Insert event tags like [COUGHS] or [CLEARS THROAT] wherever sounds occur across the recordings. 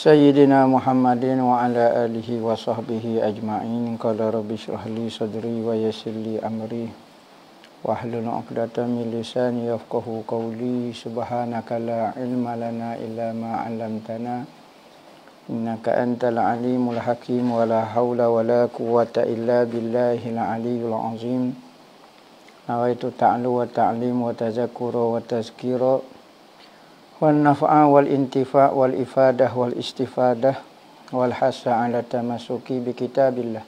Sayyidina Muhammadin wa ala alihi wa sahbihi ajma'in Qala rabbi syrah sadri wa yasir amri Wa ahlul uqdata min lisani yafqahu qawli Subhanaka la ilma lana illa ma'alamtana Innaka antal alimul hakim Wa la hawla wa la quwata illa billahi al-aliyul azim Nawaitu ta'lu wa ta'lim wa tazakura wa tazkira والنفع والانتفاع والإفادة والاستفادة والحث على التمسك بكتاب الله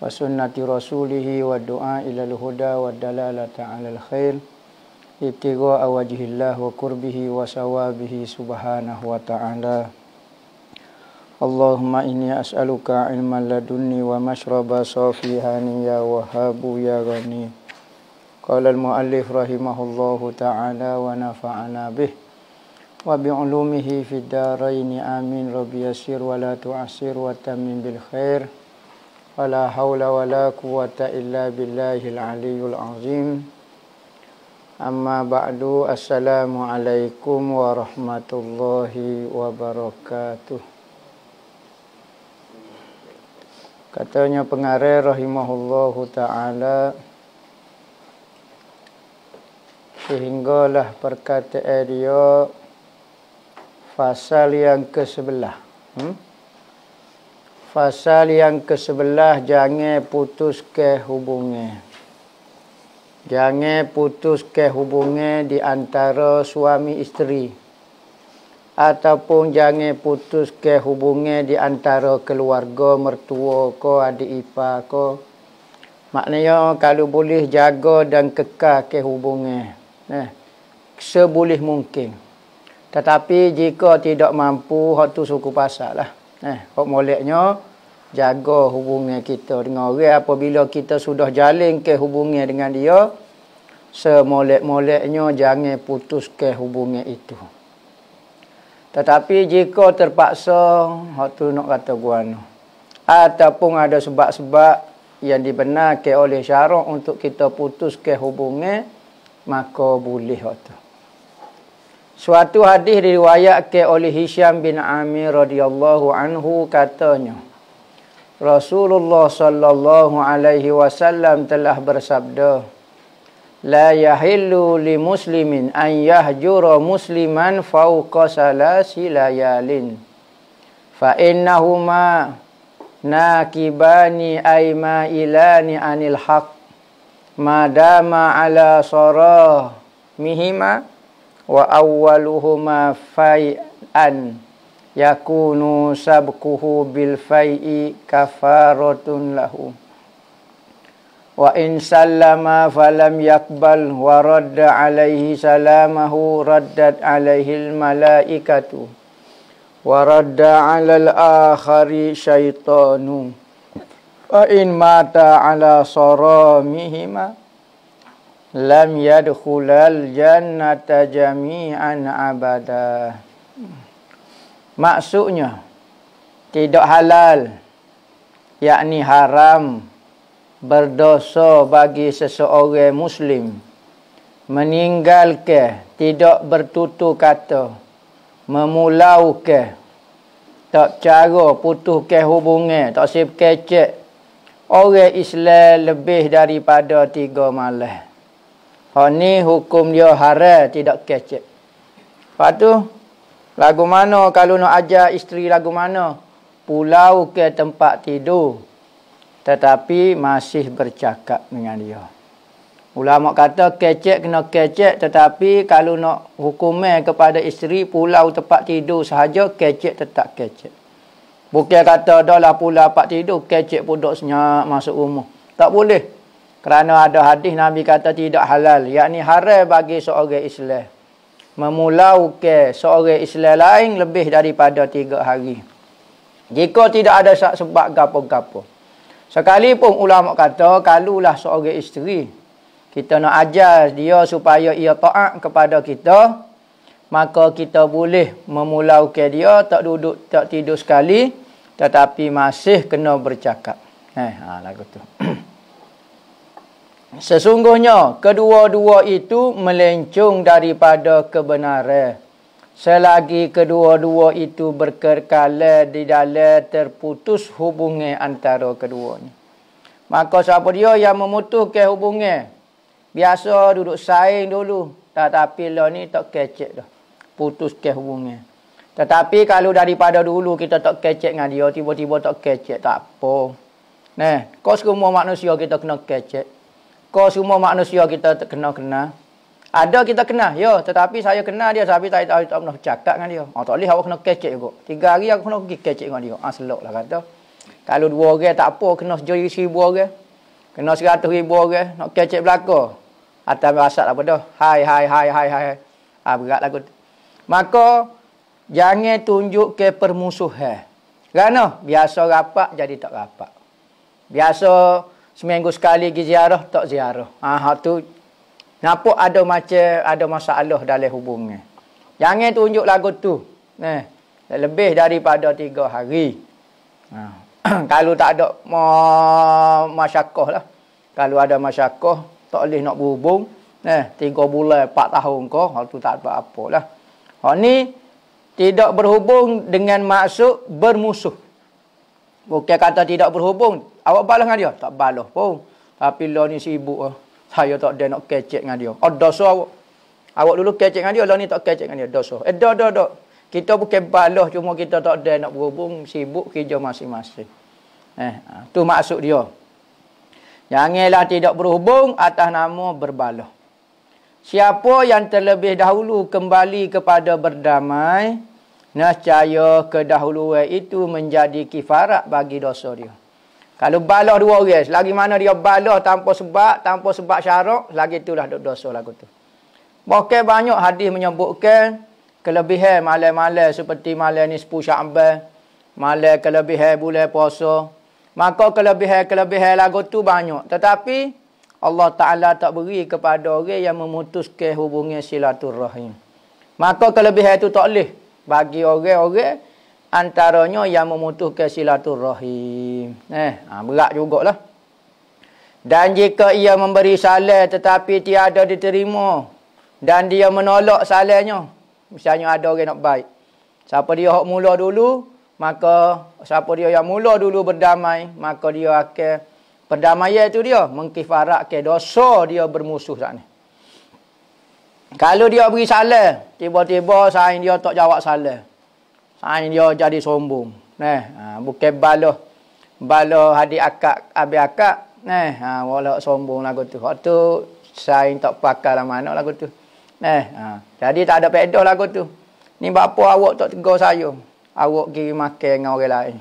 وسنة رسوله والدعاء إلى الهدى والدلالة على الخير ابتغاء وجه الله وقربه وثوابه سبحانه وتعالى اللهم إني أسألك علما لدني ومشرب صافي هانيا وهاب يا غني قال المؤلف رحمه الله تعالى ونفعنا به wa bi'ulumihi fid daraini amin rabbi yassir wa la tu'assir wa tammim bil khair wa la hawla wa la quwwata illa billahil aliyyil azim amma ba'du assalamu alaikum wa rahmatullahi wa barakatuh katanya pengarah rahimahullahu taala sehinggalah perkataan dia Fasal yang ke sebelah. Hmm? Fasal yang ke sebelah jangan putus ke hubungan. Jangan putus ke hubungan di antara suami isteri. Ataupun jangan putus ke hubungan di antara keluarga, mertua, ko, adik ipa, ko. Maknanya kalau boleh jaga dan kekal ke hubungan. Eh, seboleh mungkin. Mungkin. Tetapi jika tidak mampu, hok tu suku pasal lah. Eh, hok moleknya jaga hubungnya kita dengan orang apabila kita sudah jalin ke hubungan dengan dia, semolek-moleknya jangan putus ke hubungan itu. Tetapi jika terpaksa, hok tu nak kata guano. Ataupun ada sebab-sebab yang dibenarkan oleh syarak untuk kita putus ke hubungan, maka boleh hok tu. Suatu hadis diriwayatkan oleh Hisham bin Amir radhiyallahu anhu katanya Rasulullah sallallahu alaihi wasallam telah bersabda La yahillu li muslimin an yahjura musliman fauqa salasi layalin Fa innahuma nakibani aima ilani anil haq Madama ala sarah mihima wa awwaluhuma fai'an yakunu sabquhu bil fai'i kafaratun lahu wa in sallama falam yaqbal wa radda alaihi salamahu raddat alaihi al malaikatu wa radda ala al akhari syaitanu fa in mata ala saramihima lam yadkhulal jannata jami'an abada maksudnya tidak halal yakni haram berdosa bagi seseorang muslim meninggalkan tidak bertutur kata memulaukan tak cara putuskan hubungan tak sip kecek orang Islam lebih daripada tiga malam Hak ni hukum dia haram tidak kecek. Lepas tu lagu mana kalau nak ajar isteri lagu mana? Pulau ke tempat tidur. Tetapi masih bercakap dengan dia. Ulama kata kecek kena kecek tetapi kalau nak hukumnya kepada isteri pulau tempat tidur sahaja kecek tetap kecek. Bukan kata dah lah pulau tempat tidur kecek pun duduk senyap masuk rumah. Tak boleh. Kerana ada hadis Nabi kata tidak halal. Yakni haram bagi seorang Islam. ke seorang Islam lain lebih daripada tiga hari. Jika tidak ada sebab gapo-gapo. Sekalipun ulama kata kalau lah seorang isteri. Kita nak ajar dia supaya ia taat kepada kita. Maka kita boleh ke dia tak duduk tak tidur sekali. Tetapi masih kena bercakap. Eh, ha, lagu tu. [CLEARS THROAT] Sesungguhnya kedua-dua itu melencung daripada kebenaran. Selagi kedua-dua itu berkerkala di dalam terputus hubungan antara keduanya. Maka siapa dia yang memutuskan hubungan? Biasa duduk saing dulu. Tetapi lo ni tak kecek dah. Putus ke hubungan. Tetapi kalau daripada dulu kita tak kecek dengan dia, tiba-tiba tak kecek, tak apa. Nah, kau semua manusia kita kena kecek. Kau semua manusia kita kena kena. Ada kita kena, ya. Tetapi saya kena dia. Tapi tak tahu tak pernah cakap dengan dia. Oh, tak boleh awak kena kecek juga. Tiga hari aku kena pergi kecek dengan dia. Ah, selok lah kata. Kalau dua orang tak apa, kena sejuri seribu orang. Kena seratus ribu orang. Nak kecek belakang. Atas berasak apa dah. Hai, hai, hai, hai, hai. Ah, berat lah kata. Maka, jangan tunjuk ke permusuhan. Kerana biasa rapat jadi tak rapat. Biasa seminggu sekali pergi ziarah tak ziarah ha hak tu nampak ada macam ada masalah dalam hubungnya jangan tunjuk lagu tu nah eh, lebih daripada tiga hari ha. [CLEARS THROAT] kalau tak ada ma masyakoh lah kalau ada masyakoh tak boleh nak berhubung nah eh, tiga bulan empat tahun kau hak tu tak apa apalah hak ni tidak berhubung dengan maksud bermusuh. Bukan kata tidak berhubung, Awak balas dengan dia? Tak balas pun. Tapi lo ni sibuk. Saya tak ada nak kecek dengan dia. Oh, dosa awak. Awak dulu kecek dengan dia. Lo ni tak kecek dengan dia. Dosa. Eh, dah, dah, dah. Kita bukan balas. Cuma kita tak ada nak berhubung. Sibuk kerja masing-masing. Eh, ha, tu maksud dia. Janganlah tidak berhubung atas nama berbalah. Siapa yang terlebih dahulu kembali kepada berdamai, nescaya kedahuluan itu menjadi kifarat bagi dosa dia. Kalau balah dua orang, lagi mana dia balah tanpa sebab, tanpa sebab syarak, lagi itulah dosa lagu tu. Mungkin banyak hadis menyebutkan kelebihan malam-malam seperti malam ni sepuluh syakban, malam kelebihan bulan puasa. Maka kelebihan-kelebihan lagu tu banyak. Tetapi Allah Ta'ala tak beri kepada orang yang memutuskan hubungan silaturahim. Maka kelebihan itu tak boleh bagi orang-orang antaranya yang memutuskan silaturrahim. Eh, ha, berat jugalah. Dan jika ia memberi salam tetapi tiada diterima dan dia menolak salamnya, misalnya ada orang nak baik. Siapa dia hok mula dulu, maka siapa dia yang mula dulu berdamai, maka dia akan perdamaian itu dia mengkifaratkan dosa dia bermusuh sana. Kalau dia beri salam, tiba-tiba sain dia tak jawab salam. Ha dia jadi sombong. Neh, ha bukan balah. Balah hadi akak abih akak. Neh, ha wala sombong lagu tu. Hak tu saya tak pakai lah mana lagu tu. Neh, ha jadi tak ada pedah lagu tu. Ni bapa awak tak tegur saya. Awak pergi makan dengan orang lain.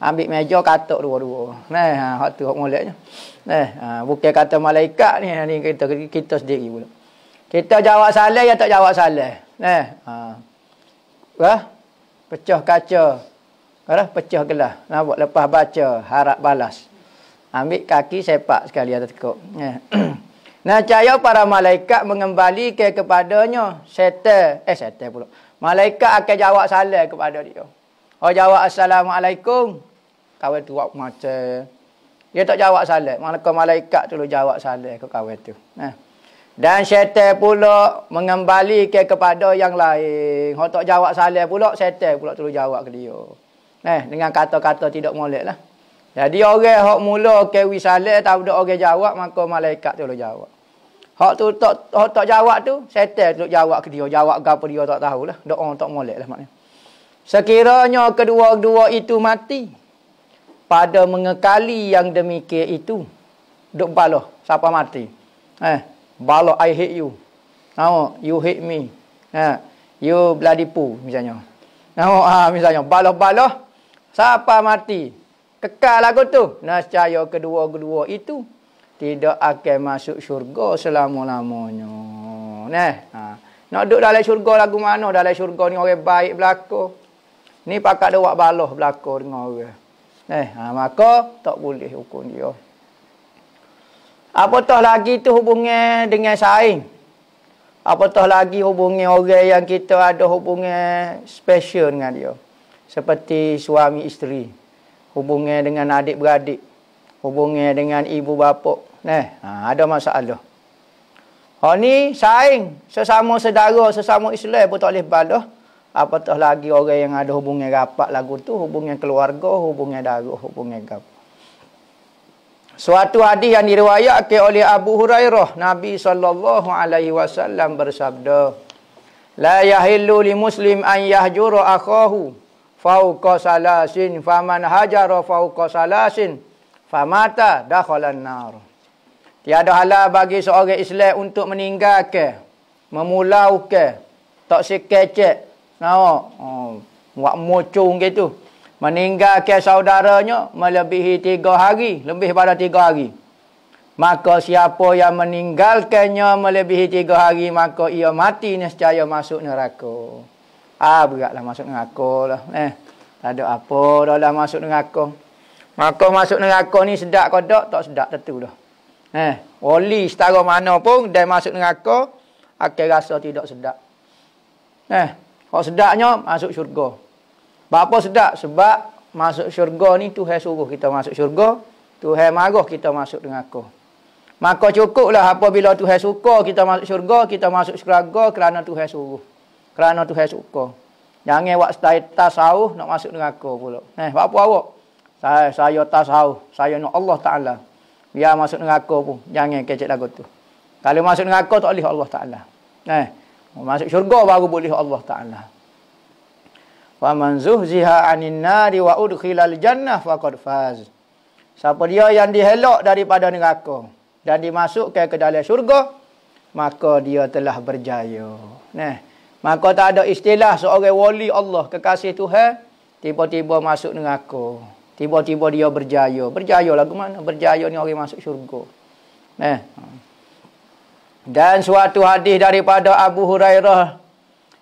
Ambil meja katuk dua-dua. Neh, ha hak tu hak moleknya. Neh, ha bukan kata malaikat ni ni kita kita sendiri pula. Kita jawab salah ya tak jawab salah. Neh, ha. Wah, ha? pecah kaca Kadah pecah gelas. Nampak lepas baca harap balas. Ambil kaki sepak sekali Ada tekuk. Ya. [CLEARS THROAT] nah cahaya para malaikat mengembalikan kepadanya setel. Eh setel pula. Malaikat akan jawab salam kepada dia. Oh jawab assalamualaikum. Kawan tu buat macam. Dia tak jawab salam. Malaikat malaikat tu jawab salam ke kawan tu. Nah. Dan syaitan pula mengembalikan kepada yang lain. Kalau tak jawab salah pula, syaitan pula terus jawab ke dia. Eh, dengan kata-kata tidak molek lah. Jadi orang yang mula ke wisale tahu ada orang jawab, maka malaikat tu jawab. Hak tu tak hak tak jawab tu, setel tu jawab ke dia, jawab gapo dia tak tahu lah. Doa tak molek lah maknanya. Sekiranya kedua-dua itu mati pada mengekali yang demikian itu, duk balah siapa mati. Eh, Balo I hate you. Nama, you hate me. Ha, you bloody poo misalnya. Nama, ha, misalnya balo-balo siapa mati? Kekal lagu tu. Nascaya kedua-kedua itu tidak akan masuk syurga selama-lamanya. Nah, ha. Nak duduk dalam syurga lagu mana? Dalam syurga ni orang baik belako. Ni pakak ada wak baloh belako dengan orang. Eh, ha, maka tak boleh hukum dia. Apatah lagi tu hubungnya dengan saing. Apatah lagi hubungnya orang yang kita ada hubungnya special dengan dia. Seperti suami isteri. hubungnya dengan adik-beradik. hubungnya dengan ibu bapa. Nah, ha, ada masalah. Ha ni saing sesama sedara, sesama Islam pun tak boleh balah. Apatah lagi orang yang ada hubungnya rapat lagu tu, hubungnya keluarga, hubungnya darah, hubungnya gapo. Suatu hadis yang diriwayatkan oleh Abu Hurairah, Nabi sallallahu alaihi wasallam bersabda, "La yahillu li muslim an yahjura akahu fawqa salasin, faman hajara fawqa salasin famata dakhala an-nar." Tiada halal bagi seorang Islam untuk meninggalkan, memulaukan, tak sekecek, nak, no. oh, buat mocong Gitu. Meninggal ke saudaranya melebihi tiga hari. Lebih pada tiga hari. Maka siapa yang meninggalkannya melebihi tiga hari, maka ia mati nescaya masuk neraka. Ah, beratlah masuk neraka lah. Eh, tak ada apa dah lah masuk neraka. Maka masuk neraka ni sedap kau tak? Tak sedap tentu dah. Eh, wali setara mana pun dan masuk neraka, akan rasa tidak sedap. Eh, kalau sedapnya masuk syurga. Sebab apa sedap? Sebab masuk syurga ni Tuhan suruh kita masuk syurga. Tuhan marah kita masuk dengan aku. Maka cukuplah apabila Tuhan suka kita masuk syurga, kita masuk syurga kerana Tuhan suruh. Kerana Tuhan suka. Jangan awak stai tasawuf nak masuk dengan aku pula. Eh, apa awak? Saya saya tasawuf, saya nak Allah Taala. Biar masuk dengan aku pun, jangan kecil lagu tu. Kalau masuk dengan aku tak boleh Allah Taala. Eh, masuk syurga baru boleh Allah Taala. Faman zuhziha anin nari wa udkhilal jannah faqad faz. Siapa dia yang dihelok daripada neraka dan dimasukkan ke dalam syurga, maka dia telah berjaya. Nah, maka tak ada istilah seorang wali Allah kekasih Tuhan tiba-tiba masuk neraka. Tiba-tiba dia berjaya. Berjaya lagu mana? Berjaya ni orang masuk syurga. Nah. Dan suatu hadis daripada Abu Hurairah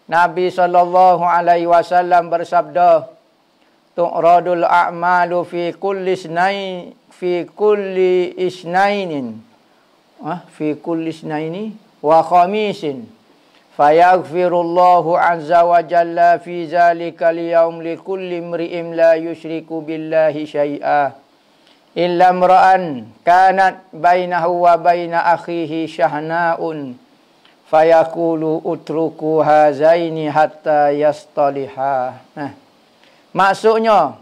Nabi sallallahu alaihi wasallam bersabda Tu'radul a'malu fi kulli isnai fi kulli isnainin ah fi kulli isnaini wa khamisin fayaghfirullahu azza wa jalla fi zalika al-yawm li kulli imri'in la yushriku billahi shay'a. illa imra'an kanat bainahu wa baina akhihi shahna'un fayakulu utruku hazaini hatta yastaliha. Nah. Maksudnya,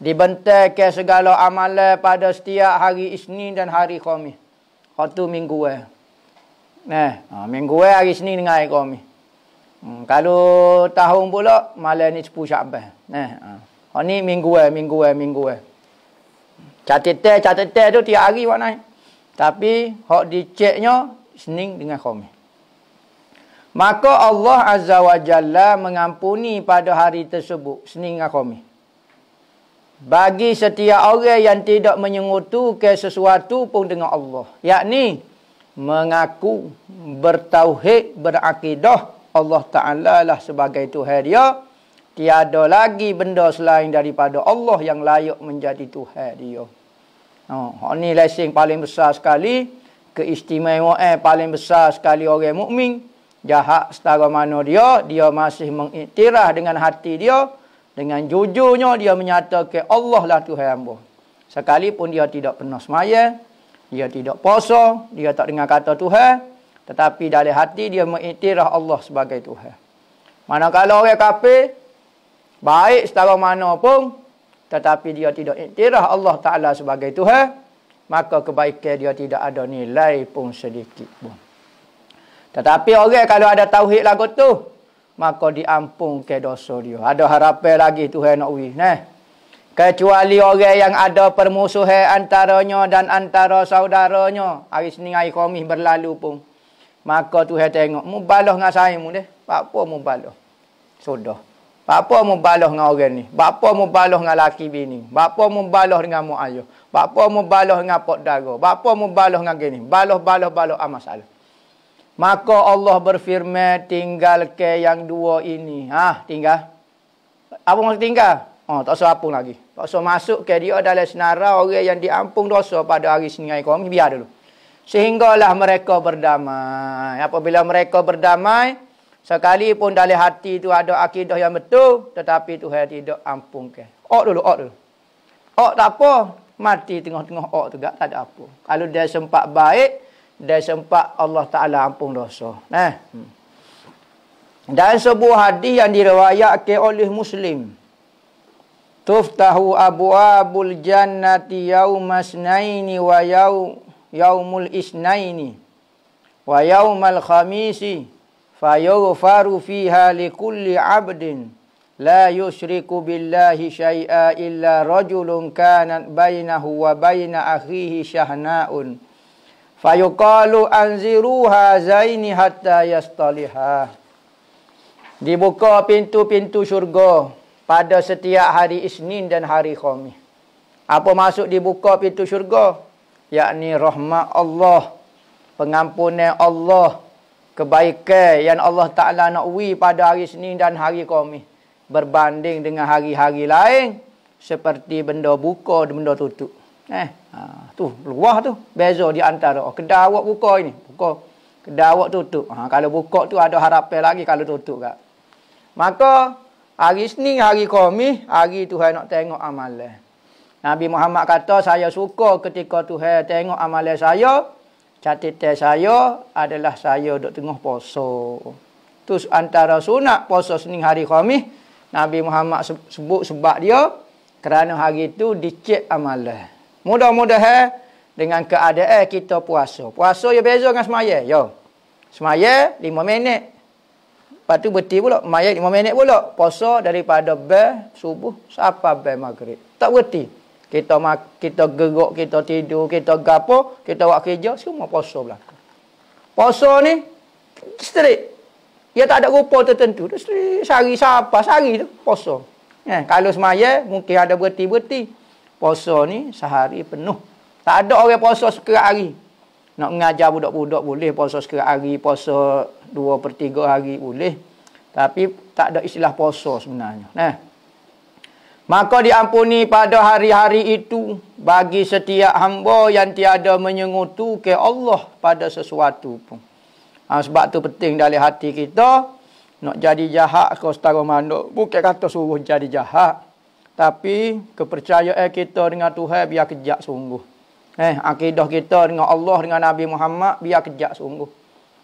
dibentangkan segala amalan pada setiap hari Isnin dan hari Khamis. Khatu minggu eh. Nah, ha, minggu eh hari Isnin dengan hari Khamis. Hmm, kalau tahun pula, malam ni sepuluh syabat. Nah, ha. ha. ni minggu eh, minggu eh, minggu eh. Catetel, catetel tu tiap hari buat naik. Tapi, hok diceknya, Isnin dengan Khamis. Maka Allah Azza wa Jalla mengampuni pada hari tersebut. Seningah kami. Bagi setiap orang yang tidak ke sesuatu pun dengan Allah. Yakni mengaku bertauhid berakidah Allah Ta'ala lah sebagai Tuhan dia. Tiada lagi benda selain daripada Allah yang layak menjadi Tuhan dia. Oh, ha, ini ha, lesing paling besar sekali. Keistimewaan paling besar sekali orang mukmin jahat setara mana dia, dia masih mengiktiraf dengan hati dia. Dengan jujurnya dia menyatakan Allah lah Tuhan hamba. Sekalipun dia tidak pernah semaya, dia tidak puasa, dia tak dengar kata Tuhan. Tetapi dari hati dia mengiktiraf Allah sebagai Tuhan. Manakala orang kafir, baik setara mana pun, tetapi dia tidak iktiraf Allah Ta'ala sebagai Tuhan, maka kebaikan dia tidak ada nilai pun sedikit pun. Tetapi orang kalau ada tauhid lagu tu, maka diampung ke dosa dia. Ada harapan lagi tu Tuhan nak wih. Nah. Kecuali orang yang ada permusuhan antaranya dan antara saudaranya. Hari sini hari komis berlalu pun. Maka tu Tuhan tengok. Mubaloh dengan saya mu deh. Apa mubaloh? Sudah. Apa mubaloh dengan orang ni? Apa mubaloh dengan laki bini? Apa mubaloh dengan mu ayah? Apa mubaloh dengan pok dago? Apa mubaloh dengan gini? Baloh, baloh, baloh. Amasalah. Maka Allah berfirman tinggal ke yang dua ini. Ha, tinggal. Apa nak tinggal? Oh, tak usah apung lagi. Tak usah masuk ke dia dalam senara orang yang diampung dosa pada hari Senin kau biar dulu. Sehinggalah mereka berdamai. Apabila mereka berdamai, sekalipun dalam hati itu ada akidah yang betul, tetapi Tuhan tidak ke? Ok dulu, ok dulu. Ok tak apa, mati tengah-tengah ok tu tak ada apa. Kalau dia sempat baik, dan sempat Allah Taala ampun dosa. Nah. Eh? Dan sebuah hadis yang diriwayatkan oleh Muslim. Tuftahu abwabul jannati yauma isnaini wa yaum yaumul isnaini wa yaumal khamisi fa yughfaru fiha likulli 'abdin la yushriku billahi syai'a illa rajulun kanat bainahu wa baina akhihi shahna'un Fayuqalu anziruha zaini hatta yastaliha. Dibuka pintu-pintu syurga pada setiap hari Isnin dan hari Khamis. Apa masuk dibuka pintu syurga? Yakni rahmat Allah, pengampunan Allah, kebaikan yang Allah Ta'ala nak ui pada hari Isnin dan hari Khamis. Berbanding dengan hari-hari lain seperti benda buka dan benda tutup. Eh, haa tu luah tu beza di antara oh, kedai awak buka ini buka kedai awak tutup ha, kalau buka tu ada harapan lagi kalau tutup kak maka hari sini hari kami hari Tuhan nak tengok amalan Nabi Muhammad kata saya suka ketika Tuhan tengok amalan saya catat saya adalah saya duk tengah puasa tu antara sunat puasa sini hari kami Nabi Muhammad sebut sebab dia kerana hari itu dicek amalan. Mudah-mudahan eh, dengan keadaan eh, kita puasa. Puasa ya beza dengan semayah. Yo. Semayah lima minit. Lepas tu berhenti pula. Semayah lima minit pula. Puasa daripada bel subuh sampai bel maghrib. Tak berhenti. Kita mak kita gerok, kita tidur, kita gapo, kita buat kerja, semua puasa belaka. Puasa ni straight. Ia ya tak ada rupa tertentu. Dia sehari sampai sehari tu puasa. Eh, kalau semayah mungkin ada berhenti-berhenti puasa ni sehari penuh. Tak ada orang puasa sekerat hari. Nak mengajar budak-budak boleh puasa sekerat hari, puasa dua per tiga hari boleh. Tapi tak ada istilah puasa sebenarnya. Nah. Maka diampuni pada hari-hari itu bagi setiap hamba yang tiada menyengutu ke Allah pada sesuatu pun. Ha, sebab tu penting dari hati kita nak jadi jahat ke setara manduk. Bukan kata suruh jadi jahat tapi kepercayaan kita dengan Tuhan biar kejak sungguh. Eh, akidah kita dengan Allah dengan Nabi Muhammad biar kejak sungguh.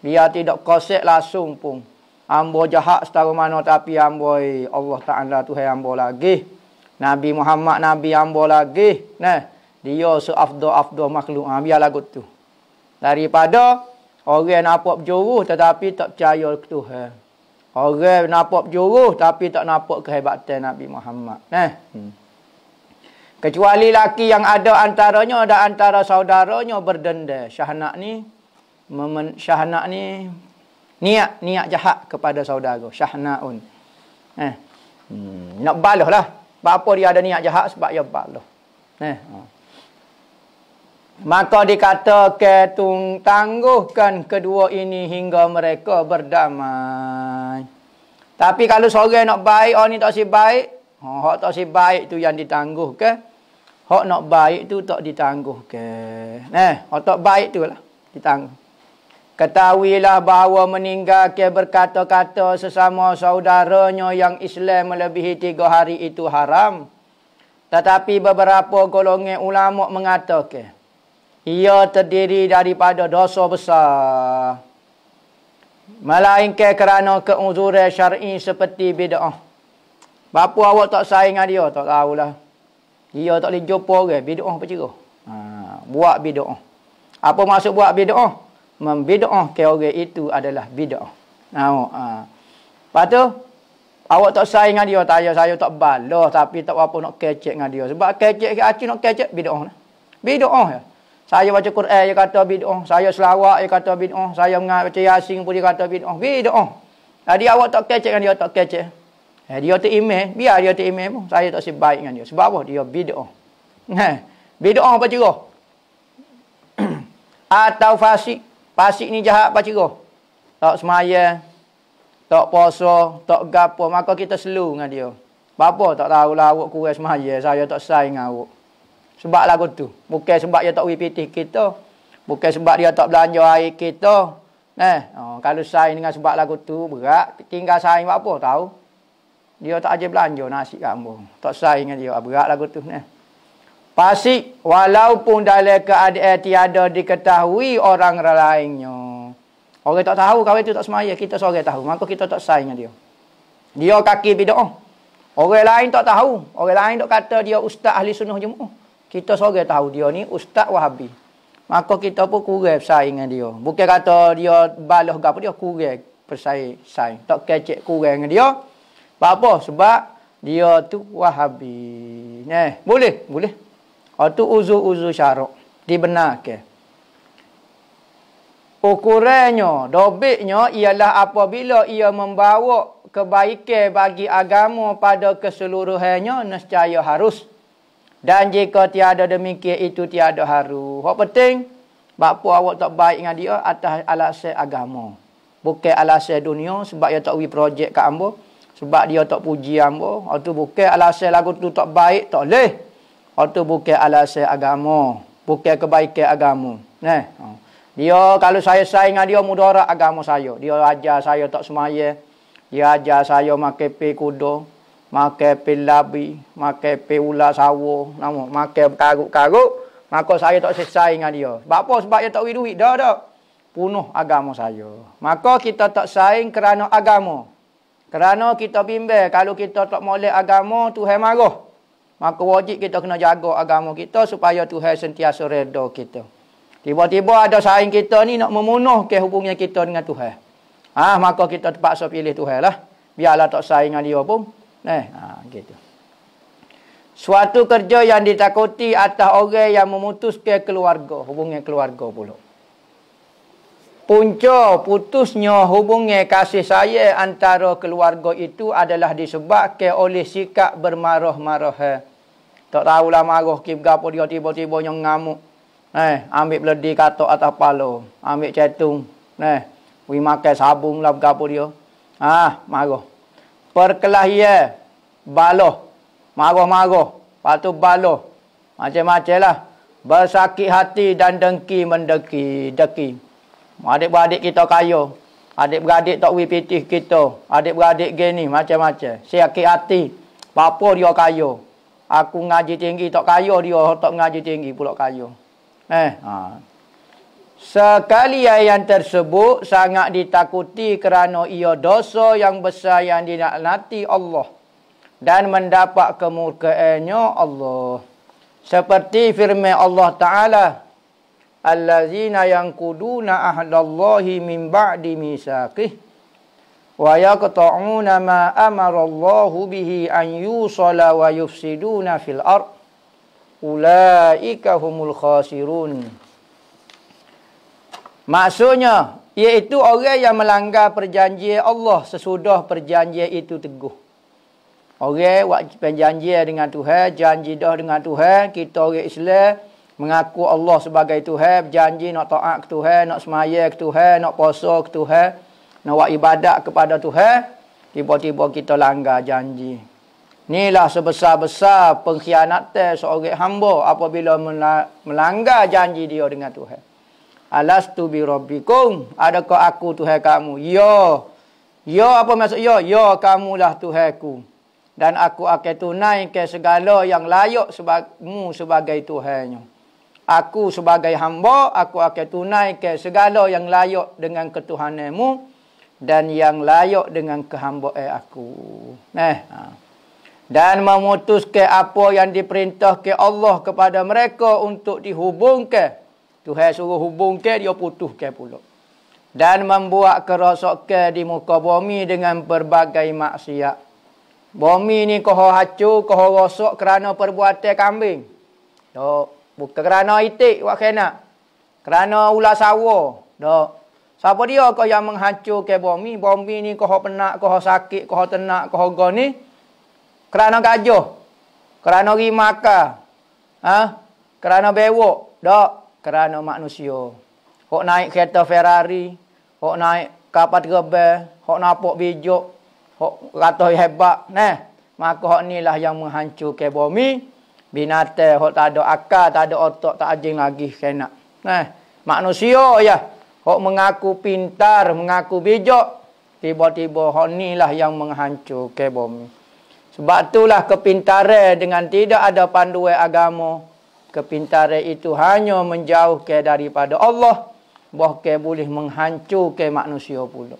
Biar tidak kosek langsung pun. Ambo jahat setahu mana tapi ambo Allah Taala Tuhan ambo lagi. Nabi Muhammad Nabi ambo lagi. Nah, dia seafdo afdo makhluk. Ha, biar lagu tu. Daripada orang nampak berjuruh tetapi tak percaya Tuhan. Orang nampak jurus tapi tak nampak kehebatan Nabi Muhammad. Nah. Eh? Hmm. Kecuali laki yang ada antaranya ada antara saudaranya berdenda. Syahnak ni memen, syahnak ni niat niat jahat kepada saudara. Syahnaun. Eh. Hmm. Nak balahlah. Apa dia ada niat jahat sebab dia balah. Eh. Hmm. Maka dikatakan tung tangguhkan kedua ini hingga mereka berdamai. Tapi kalau seorang nak baik, orang ni tak si baik. Oh, tak si baik tu yang ditangguh ke? Hak nak baik tu tak ditangguh ditangguhkan. Eh, hak tak baik tu lah. Ditangguh. Ketahuilah bahawa meninggal ke berkata-kata sesama saudaranya yang Islam melebihi tiga hari itu haram. Tetapi beberapa golongan ulama mengatakan. Ia terdiri daripada dosa besar. Melainkan kerana keuzuran syar'i seperti bid'ah. Bapa awak tak sayang dengan dia, tak tahulah. Dia tak boleh jumpa orang, bid'ah apa cerah. Ha, buat bid'ah. Apa maksud buat bid'ah? Membid'ah ke orang itu adalah bid'ah. Ha, ha. Lepas tu, awak tak sayang dengan dia, tak saya tak balas tapi tak apa nak kecek dengan dia. Sebab kecek ke acik nak kecek, bid'ah. Bid'ah ya. Ha. Saya baca Quran dia kata bid'ah, saya selawat dia kata bid'ah, saya mengaji baca Yasin pun dia kata bid'ah. Bid'ah. Jadi awak tak kecek dengan dia tak kecek. Eh, dia tak imeh, biar dia tak imeh pun saya tak sebaik dengan dia. Sebab apa? Dia bid'ah. bid'ah apa cerah? [CLEARS THROAT] Atau fasik. Fasik ni jahat apa cerah? Tak semaya, tak puasa, tak gapo, maka kita selu dengan dia. Apa tak tahulah awak kurang semaya, saya tak saing dengan awak sebab lagu tu. Bukan sebab dia tak repetih kita. Bukan sebab dia tak belanja air kita. Eh, oh, kalau sign dengan sebab lagu tu berat, tinggal sign buat apa tahu. Dia tak ajar belanja nasi kamu. Tak sign dengan dia, berat lagu tu. Eh. Pasti, walaupun dalam keadaan tiada diketahui orang lainnya. Orang tak tahu, kalau itu tak semaya, kita seorang tahu. Maka kita tak sign dengan dia. Dia kaki bidang. Orang lain tak tahu. Orang lain tak kata dia ustaz ahli sunnah jemaah kita seorang tahu dia ni ustaz wahabi maka kita pun kurang bersaing dengan dia bukan kata dia balas gapo dia kurang bersaing saing tak kecek kurang dengan dia apa sebab dia tu wahabi nah boleh boleh atau ah, uzu-uzu syarak dibenarkan Ukurannya, dobiknya ialah apabila ia membawa kebaikan bagi agama pada keseluruhannya, nescaya harus dan jika tiada demikian itu tiada haru. Hak penting bapa awak tak baik dengan dia atas alasan agama. Bukan alasan dunia sebab dia tak wi projek kat ambo, sebab dia tak puji ambo. atau tu bukan alasan lagu tu tak baik, tak leh. Hak bukan alasan agama, bukan kebaikan agama. Neh, ha. Dia kalau saya saing dengan dia mudarat agama saya. Dia ajar saya tak semaya. Dia ajar saya makan pe kudung makan pelabi, makan peula sawo, nama makan karuk-karuk, maka saya tak selesai dengan dia. Sebab apa? Sebab dia tak wih duit dah dah. Punuh agama saya. Maka kita tak saing kerana agama. Kerana kita bimbang kalau kita tak boleh agama, Tuhan marah. Maka wajib kita kena jaga agama kita supaya Tuhan sentiasa reda kita. Tiba-tiba ada saing kita ni nak memunuh ke hubungan kita dengan Tuhan. Ah, ha, maka kita terpaksa pilih Tuhan lah. Biarlah tak saing dengan dia pun. Nah, eh. ha, gitu. Suatu kerja yang ditakuti atas orang yang memutuskan keluarga, hubungan keluarga pula. Punca putusnya hubungan kasih saya antara keluarga itu adalah disebabkan oleh sikap bermarah-marah. Eh. Tak tahulah marah ke berapa dia tiba-tiba yang ngamuk. Eh, ambil beledi katok atas palo. Ambil cetung. Eh, we makan sabung lah dia. Ah, marah perkelahian baloh marah-marah lepas tu baloh macam-macam lah bersakit hati dan dengki mendeki deki adik-beradik kita kaya adik-beradik tak wipitih kita adik-beradik gini macam-macam sakit hati apa dia kaya aku ngaji tinggi tak kaya dia tak ngaji tinggi pula kaya eh ha. Sekali ayat tersebut sangat ditakuti kerana ia dosa yang besar yang dinaknati Allah dan mendapat kemurkaannya Allah. Seperti firman Allah Ta'ala, Al-lazina yang kuduna ahdallahi min ba'di misaqih wa yakta'una ma amarallahu bihi an yusala wa yufsiduna fil ar' ulaika humul khasirun. Maksudnya, iaitu orang yang melanggar perjanjian Allah sesudah perjanjian itu teguh. Orang yang berjanjian dengan Tuhan, janji dah dengan Tuhan, kita orang Islam mengaku Allah sebagai Tuhan, berjanji nak taat ke Tuhan, nak semaya ke Tuhan, nak puasa ke Tuhan, nak buat ibadat kepada Tuhan, tiba-tiba kita langgar janji. Inilah sebesar-besar pengkhianatan seorang hamba apabila melanggar janji dia dengan Tuhan. Alastu bi rabbikum. Adakah aku Tuhan kamu? Ya. Ya apa maksud ya? Ya kamulah Tuhanku. Dan aku akan tunai ke segala yang layak sebagaimu sebagai Tuhannya. Aku sebagai hamba, aku akan tunai ke segala yang layak dengan ketuhananmu dan yang layak dengan kehambaan aku. Eh. Ha. Dan memutuskan apa yang diperintahkan Allah kepada mereka untuk dihubungkan Tuhan suruh hubung ke dia putuh ke pula. Dan membuat kerosok ke di muka bumi dengan berbagai maksiat. Bumi ni kau hancur, kau rosok kerana perbuatan kambing. Tak. Bukan kerana itik, buat kena. Kerana ular sawah. Tak. Siapa dia kau yang menghancur ke bumi? Bumi ni kau penak, kau sakit, kau tenak, kau goni. Kerana gajah. Kerana rimaka. Ha? Kerana bewok. Tak kerana manusia. Hok naik kereta Ferrari, hok naik kapal terbang, hok napok bijak, hok rata hebat, nah. Maka hok inilah yang menghancurkan bumi. Binatang hok tak ada akal, tak ada otak, tak ajing lagi kena. Neh manusia ya. Hok mengaku pintar, mengaku bijak, tiba-tiba hok inilah yang menghancurkan bumi. Sebab itulah kepintaran dengan tidak ada panduan agama kepintaran itu hanya menjauh ke daripada Allah bahkan boleh ke manusia pula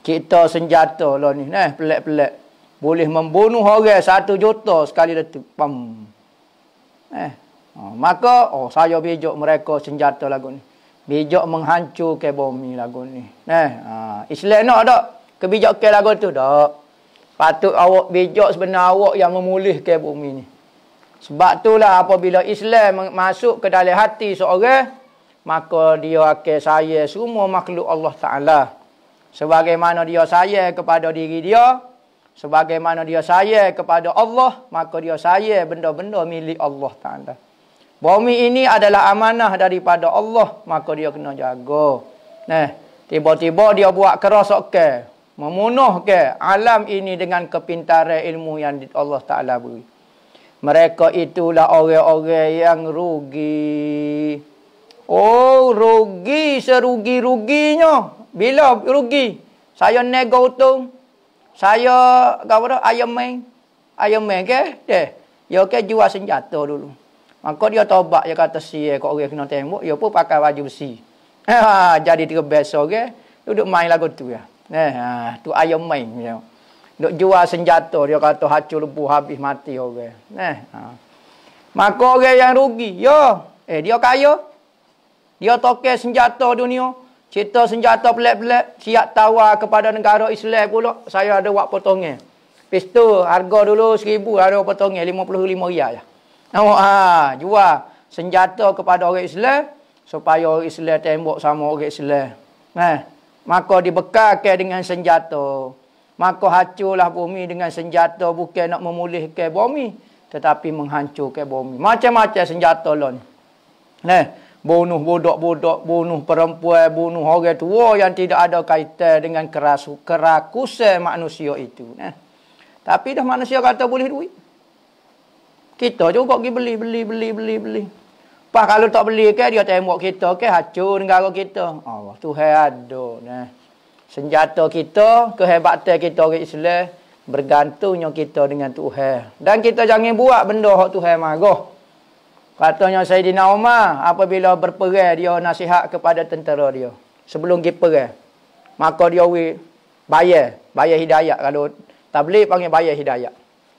kita senjata lah ni nah pelak-pelak boleh membunuh orang satu juta sekali letup pam eh oh, maka oh saya bijak mereka senjata lagu ni bijak ke bumi lagu ni nah ha Islam nak tak kebijakan lagu tu dak patut awak bijak sebenarnya awak yang memulih ke bumi ni sebab itulah apabila Islam masuk ke dalam hati seorang, maka dia akan saya semua makhluk Allah Ta'ala. Sebagaimana dia saya kepada diri dia, sebagaimana dia saya kepada Allah, maka dia saya benda-benda milik Allah Ta'ala. Bumi ini adalah amanah daripada Allah, maka dia kena jaga. Nah, tiba-tiba dia buat kerosok ke, memunuh ke alam ini dengan kepintaran ilmu yang Allah Ta'ala beri. Mereka itulah orang-orang yang rugi. Oh, rugi serugi-ruginya. Bila rugi? Saya nego tu. Saya, kau tahu, ayam main. Ayam main ke? Deh. Ya, ke jual senjata dulu. Maka dia tobak, dia kata, si, eh, kok orang kena tembok, dia pun pakai baju besi. [LAUGHS] Ha, jadi terbesar, ke? Okay? Duduk main lagu tu, ya. Eh, ha, tu ayam main, ya duk jual senjata dia kata hancur lebur habis mati orang. Okay. Nah. Eh, ha. Maka orang yang rugi, yo. Eh dia kaya. Dia tokek senjata dunia, cerita senjata pelat-pelat, siap tawar kepada negara Islam pula. Saya ada buat potongan. Pistol harga dulu 1000 ada potongan 55 riyal lah. Oh, ha, jual senjata kepada orang Islam supaya orang Islam tembok sama orang Islam. Nah, eh, maka dibekalkan dengan senjata. Maka hancurlah bumi dengan senjata bukan nak memulihkan bumi. Tetapi menghancurkan bumi. Macam-macam senjata lon. ni. bunuh budak-budak, bunuh perempuan, bunuh orang tua yang tidak ada kaitan dengan kerasu, kerakusan manusia itu. Nah. Tapi dah manusia kata boleh duit. Kita juga pergi beli, beli, beli, beli, beli. Pas kalau tak beli ke, dia tembok kita ke, hancur negara kita. Allah, oh, Tuhan ada. Nah senjata kita, kehebatan kita orang Islam bergantungnya kita dengan Tuhan. Dan kita jangan buat benda hak Tuhan marah. Katanya Saidina Umar apabila berperang dia nasihat kepada tentera dia sebelum pergi perang. Maka dia we bayar, bayar hidayah kalau tabligh panggil bayar hidayah.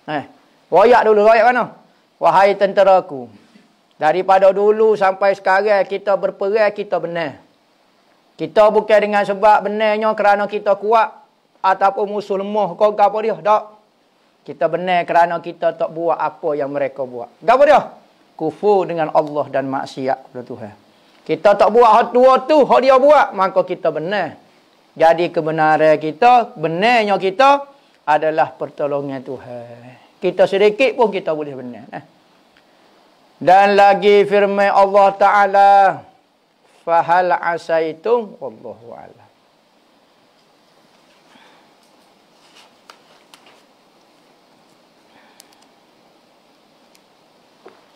Eh, royak dulu royak mana? Wahai tenteraku. Daripada dulu sampai sekarang kita berperang kita benar. Kita bukan dengan sebab benarnya kerana kita kuat ataupun musuh lemah ke apa dia. Tak. Kita benar kerana kita tak buat apa yang mereka buat. Apa dia? Kufur dengan Allah dan maksiat kepada Tuhan. Kita tak buat hak tua tu, hak dia buat. Maka kita benar. Jadi kebenaran kita, benarnya kita adalah pertolongan Tuhan. Kita sedikit pun kita boleh benar. Dan lagi firman Allah Ta'ala fahal asaitum wallahu a'lam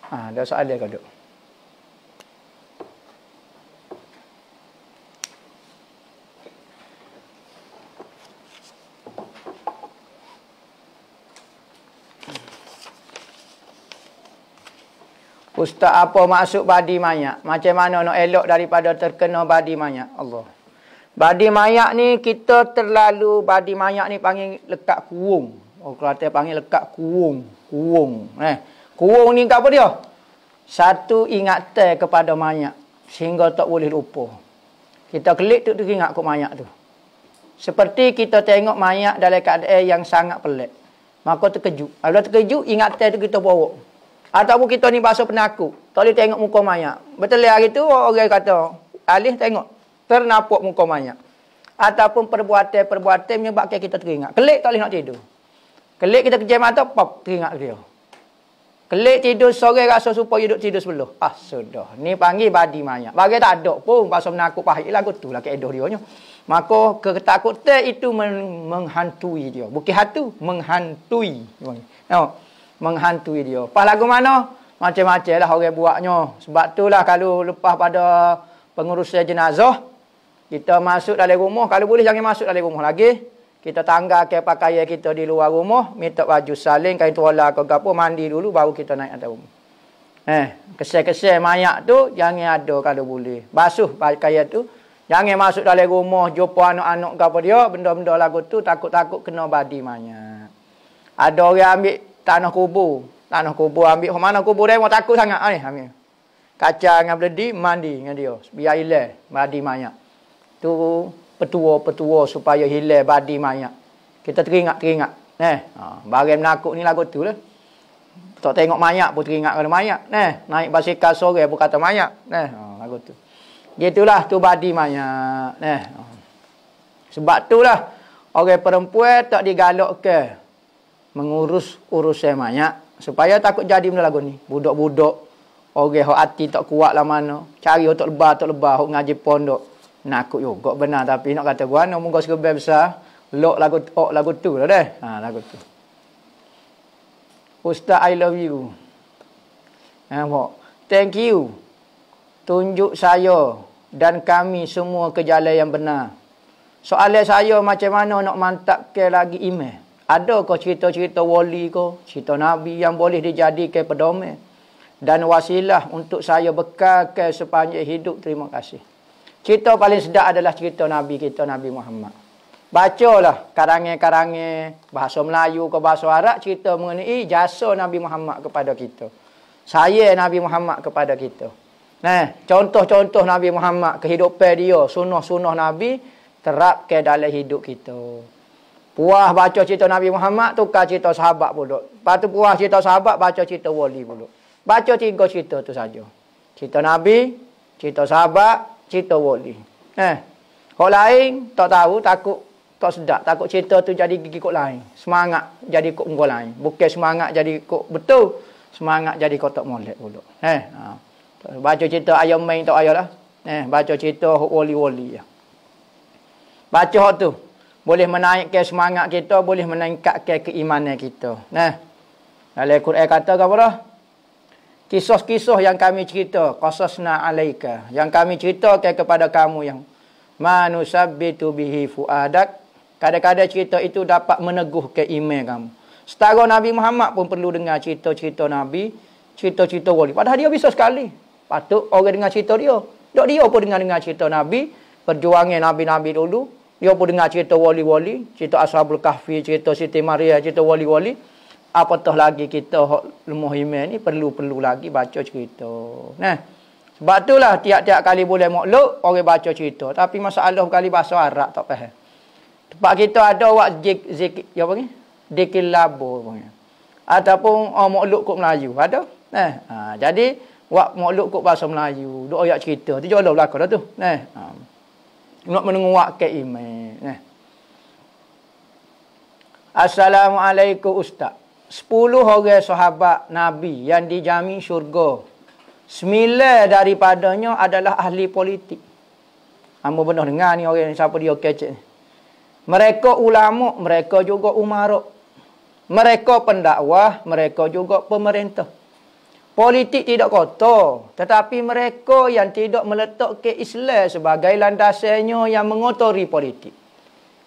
Ah, ada soalan ke, Dok? Ustaz apa masuk badi mayat? Macam mana nak elok daripada terkena badi mayat? Allah. Badi mayat ni kita terlalu badi mayat ni panggil lekat kuung. Oh kata panggil lekat kuung, kuung. Eh. Kuung ni apa dia? Satu ingatan kepada mayat sehingga tak boleh lupa. Kita klik tu tak ingat ku mayat tu. Seperti kita tengok mayat dalam keadaan yang sangat pelik. Maka terkejut. Apabila terkejut ingatan tu kita bawa. Ataupun kita ni bahasa penakut. Tak boleh tengok muka mayat. Betul lah hari tu orang kata. Alih tengok. Ternapuk muka mayat. Ataupun perbuatan-perbuatan menyebabkan kita teringat. Kelik tak boleh nak tidur. Kelik kita kejam mata, pop, teringat dia. Kelik tidur sore rasa supaya duduk tidur sebelum. Ah, sudah. Ni panggil badi mayat. Bagi tak ada pun. Pasal menakut pahit lah. tu lah keedoh dia. Nyo. Maka ketakutan itu menghantui dia. Bukit hatu, menghantui. Tengok menghantui dia. Pas lagu mana? Macam-macam lah orang buatnya. Sebab tu lah kalau lepas pada pengurusan jenazah, kita masuk dalam rumah. Kalau boleh jangan masuk dalam rumah lagi. Kita tangga ke pakaian kita di luar rumah. Minta baju saling, kain tuala ke apa. Mandi dulu baru kita naik atas rumah. Eh, kesel-kesel mayat tu jangan ada kalau boleh. Basuh pakaian tu. Jangan masuk dalam rumah, jumpa anak-anak ke apa dia. Benda-benda lagu tu takut-takut kena badi mayat. Ada orang ambil tanah kubur. Tanah kubur ambil ke mana kubur dia orang takut sangat ah, ni ambil. Kaca dengan beledi mandi dengan dia. Biar hilang badi mayat. Tu petua-petua supaya hilang badi mayat. Kita teringat teringat. Eh, ha, bagai menakut ni lagu tu lah. Tak tengok mayat pun teringat kalau mayat. Eh, naik basikal sore pun kata mayat. Eh, ha, lagu tu. Gitulah tu badi mayat. Eh, ha. sebab tu lah. Orang perempuan tak digalak ke mengurus urusan banyak supaya takut jadi benda lagu ni budak-budak orang okay, hati tak kuat lah mana cari hok tak lebar tak lebah hok ngaji pondok nakut juga benar tapi nak kata gua nak munggu sekebel besar lok lagu ok lagu tu lah deh ha lagu tu ustaz i love you nampak ha, thank you tunjuk saya dan kami semua ke jalan yang benar soalan saya macam mana nak mantapkan lagi email ada Adakah cerita-cerita wali ke, cerita Nabi yang boleh dijadikan pedoman dan wasilah untuk saya bekalkan sepanjang hidup. Terima kasih. Cerita paling sedap adalah cerita Nabi kita, Nabi Muhammad. Bacalah karangnya, karangnya bahasa Melayu ke bahasa Arab cerita mengenai jasa Nabi Muhammad kepada kita. Saya Nabi Muhammad kepada kita. Nah, contoh-contoh Nabi Muhammad, kehidupan dia, sunnah-sunnah Nabi terapkan dalam hidup kita. Puah baca cerita Nabi Muhammad, tukar cerita sahabat pula. Lepas tu puah cerita sahabat, baca cerita wali pula. Baca tiga cerita tu saja. Cerita Nabi, cerita sahabat, cerita wali. Eh. Kalau lain, tak tahu, takut tak sedap. Takut cerita tu jadi gigi kok lain. Semangat jadi kok unggul lain. Bukan semangat jadi kok betul. Semangat jadi kok tak molek pula. Eh. Ha. Baca cerita ayam main tak ayolah. Eh. Baca cerita wali-wali. Baca tu boleh menaikkan semangat kita, boleh meningkatkan keimanan kita. Nah. Dalam Quran kata ke apa dah? Kisah-kisah yang kami cerita, qasasna alaika, yang kami ceritakan kepada kamu yang manusabbitu bihi fuadak. Kadang-kadang cerita itu dapat meneguh iman kamu. Setara Nabi Muhammad pun perlu dengar cerita-cerita Nabi, cerita-cerita wali. Padahal dia biasa sekali. Patut orang dengar cerita dia. Dok dia pun dengar-dengar cerita Nabi, perjuangan Nabi-Nabi dulu, dia pun dengar cerita wali-wali, cerita Ashabul Kahfi, cerita Siti Maria, cerita wali-wali. Apatah lagi kita lemah iman ni perlu-perlu lagi baca cerita. Nah. Sebab itulah tiap-tiap kali boleh makhluk, orang baca cerita. Tapi masalah kali bahasa Arab tak faham. Tempat kita ada wak zik, zik, ya apa ni? Dikil labu. Ataupun oh, makhluk kot Melayu. Ada? Nah. Ha, jadi, wak makhluk kot bahasa Melayu. Dua ayat cerita. Itu jualan lah belakang dah tu. Nah. Ha nak menguatkan iman. Eh. Assalamualaikum Ustaz. Sepuluh orang sahabat Nabi yang dijamin syurga. Sembilan daripadanya adalah ahli politik. Kamu benar dengar ni orang ni siapa dia kecek ni. Mereka ulama, mereka juga umarok. Mereka pendakwah, mereka juga pemerintah. Politik tidak kotor. Tetapi mereka yang tidak ke Islam sebagai landasannya yang mengotori politik.